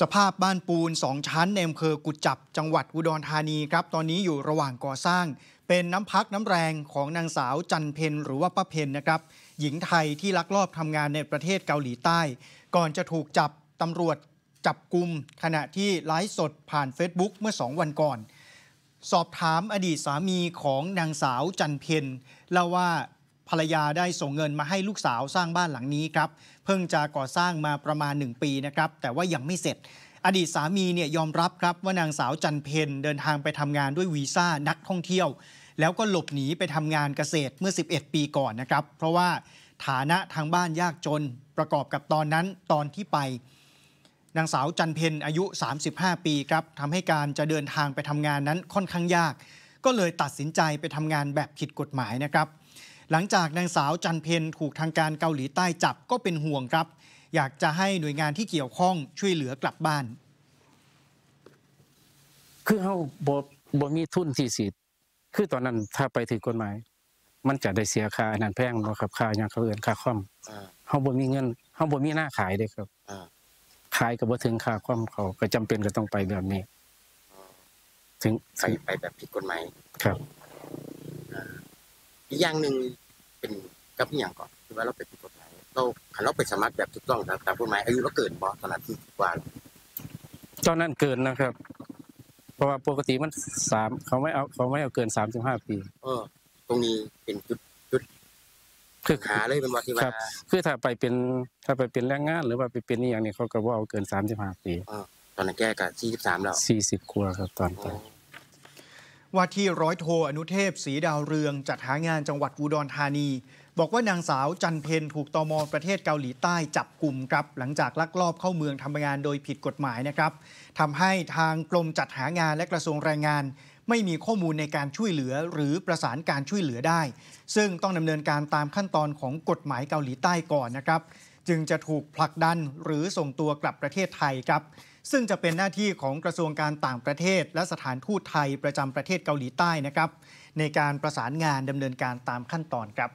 สภาพบ้านปูน2ชั้นในอำเภอกุจจับจังหวัดอุดรธานีครับ ตอนนี้อยู่ระหว่างก่อสร้าง เป็นน้ำพักน้ำแรงของนางสาวจันเพนหรือว่าป้าเพนนะครับหญิงไทยที่ลักลอบทำงานในประเทศเกาหลีใต้ ก่อนจะถูกจับตำรวจจับกลุ่มขณะที่ไลฟ์สดผ่าน Facebook เมื่อ 2 วันก่อน สอบถามอดีตสามีของนางสาวจันเพนเล่าว่าภรรยาได้ส่งเงินมาให้ลูกสาวสร้างบ้านหลังนี้ครับ เพิ่งจะก่อสร้างมาประมาณ 1 ปีนะครับ แต่ว่ายังไม่เสร็จ อดีตสามีเนี่ยยอมรับครับว่านางสาวจันเพนเดินทางไปทำงานด้วยวีซ่านักท่องเที่ยว แล้วก็หลบหนีไปทำงานเกษตรเมื่อ 11 ปีก่อนนะครับ เพราะว่าฐานะทางบ้านยากจนประกอบกับตอนนั้นตอนที่ไป นางสาวจันเพนอายุ 35 ปีครับทำให้การจะเดินทางไปทำงานนั้นค่อนข้างยาก ก็เลยตัดสินใจไปทำงานแบบผิดกฎหมายนะครับหลังจากนางสาวจันเพนถูกทางการเกาหลีใต้จับก็เป็นห่วงครับ อยากจะให้หน่วยงานที่เกี่ยวข้องช่วยเหลือกลับบ้าน คือเขาบ่บมีทุนที่สิทธิ์คือตอนนั้นถ้าไปถึงกฎหมาย มันจะได้เสียค่าอนนันแพงบะครับค่าอย่างเขาเอื่นค่าคอมเฮาบมีเงินเฮาบมีหน้าขายเด้ครับขายกับ่ถึงค่าคอมเขาก็จำเป็นก็ต้องไปแบบนี้ถึงไปแบบผิดกฎหมายครับอีกอย่างหนึ่งเป็นกับอย่างก่อนคือว่าเราเป็นกฎหมายเราขันเราไปสมร์รแบบถูกต้องตามตามกฎหมายอายุเราเกินบอสนาที่กว่าตอนนั้นเกินนะครับ เพราะว่าปกติมันสามเขาไม่เอา เขาไม่เอาเกินสามสิบห้าปี เออตรงนี้เป็นจุดจุดคือขาเลยเป็นบอที่ว่าคือถ้าไปเป็น ถ้าไปเป็นแรงงาน หรือว่าไปเป็นนี่อย่างนี้เขาก็ว่าเอาเกินสามสิบห้าปีตอนนั้นแก้กับสี่สิบสามแล้วสี่สิบกว่าครับตอนตอนว่าที่ร้อยโทอนุเทพสีดาวเรืองจัดหางานจังหวัดอุดรธานี บอกว่านางสาวจันเพนถูกตอมอประเทศเกาหลีใต้จับกลุ่มครับ หลังจากลักลอบเข้าเมืองทำงานโดยผิดกฎหมายนะครับทำให้ทางกรมจัดหางานและกระทรวงแรงงาน ไม่มีข้อมูลในการช่วยเหลือหรือประสานการช่วยเหลือได้ ซึ่งต้องดำเนินการตามขั้นตอนของกฎหมายเกาหลีใต้ก่อนนะครับ จึงจะถูกผลักดันหรือส่งตัวกลับประเทศไทยครับซึ่งจะเป็นหน้าที่ของกระทรวงการต่างประเทศและสถานทูตไทยประจำประเทศเกาหลีใต้นะครับ ในการประสานงานดำเนินการตามขั้นตอนครับ